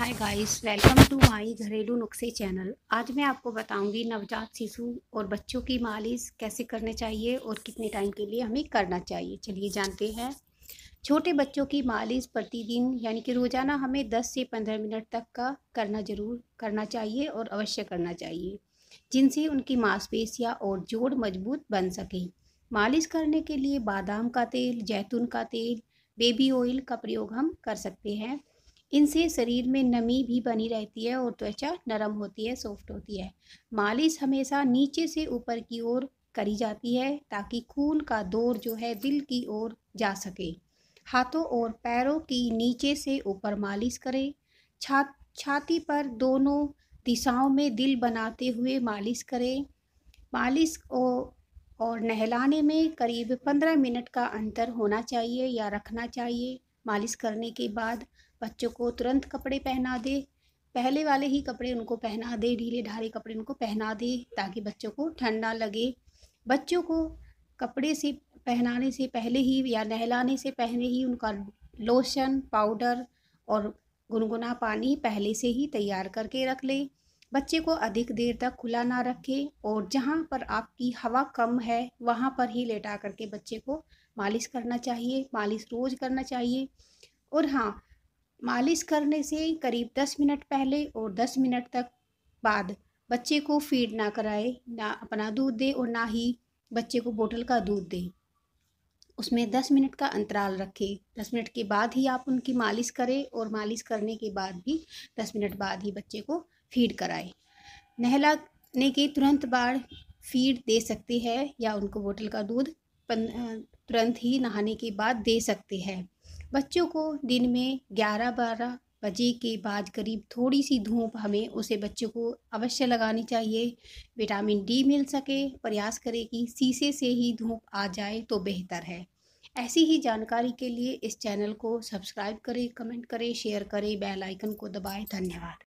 hi guys welcome to my घरेलू नुस्खे channel आज मैं आपको बताऊंगी नवजात शिशु और बच्चों की मालिश कैसे करने चाहिए और कितने टाइम के लिए हमें करना चाहिए चलिए जानते हैं छोटे बच्चों की मालिश प्रतिदिन यानी कि रोज़ाना हमें 10 से 15 मिनट तक का करना ज़रूर करना चाहिए और अवश्य करना चाहिए जिनसे उनकी मांसपेशियाँ और जोड़ मजबूत बन सकें मालिश करने के लिए बादाम का तेल जैतून का तेल बेबी ऑयल का प्रयोग हम कर सकते हैं इनसे शरीर में नमी भी बनी रहती है और त्वचा नरम होती है सॉफ्ट होती है मालिश हमेशा नीचे से ऊपर की ओर करी जाती है ताकि खून का दौर जो है दिल की ओर जा सके हाथों और पैरों की नीचे से ऊपर मालिश करें छा छाती पर दोनों दिशाओं में दिल बनाते हुए मालिश करें मालिश और और नहलाने में करीब पंद्रह मिनट का अंतर होना चाहिए या रखना चाहिए मालिश करने के बाद बच्चों को तुरंत कपड़े पहना दे पहले वाले ही कपड़े उनको पहना दे ढीले ढारे कपड़े उनको पहना दे ताकि बच्चों को ठंडा लगे बच्चों को कपड़े से पहनाने से पहले ही या नहलाने से पहले ही उनका लोशन पाउडर और गुनगुना पानी पहले से ही तैयार करके रख ले बच्चे को अधिक देर तक खुला ना रखें और जहाँ पर आपकी हवा कम है वहाँ पर ही लेटा करके बच्चे को मालिश करना चाहिए मालिश रोज़ करना चाहिए और हाँ मालिश करने से करीब दस मिनट पहले और दस मिनट तक बाद बच्चे को फीड ना कराए ना अपना दूध दे और ना ही बच्चे को बोतल का दूध दे उसमें दस मिनट का अंतराल रखें दस मिनट के बाद ही आप उनकी मालिश करें और मालिश करने के बाद भी दस मिनट बाद ही बच्चे को फीड कराए नहलाने के तुरंत बाद फीड दे सकते हैं या उनको बोतल का दूध तुरंत ही नहाने के बाद दे सकते हैं बच्चों को दिन में ग्यारह बारह बजे के बाद करीब थोड़ी सी धूप हमें उसे बच्चों को अवश्य लगानी चाहिए विटामिन डी मिल सके प्रयास करें कि शीशे से ही धूप आ जाए तो बेहतर है ऐसी ही जानकारी के लिए इस चैनल को सब्सक्राइब करें कमेंट करें शेयर करें बेल आइकन को दबाएं धन्यवाद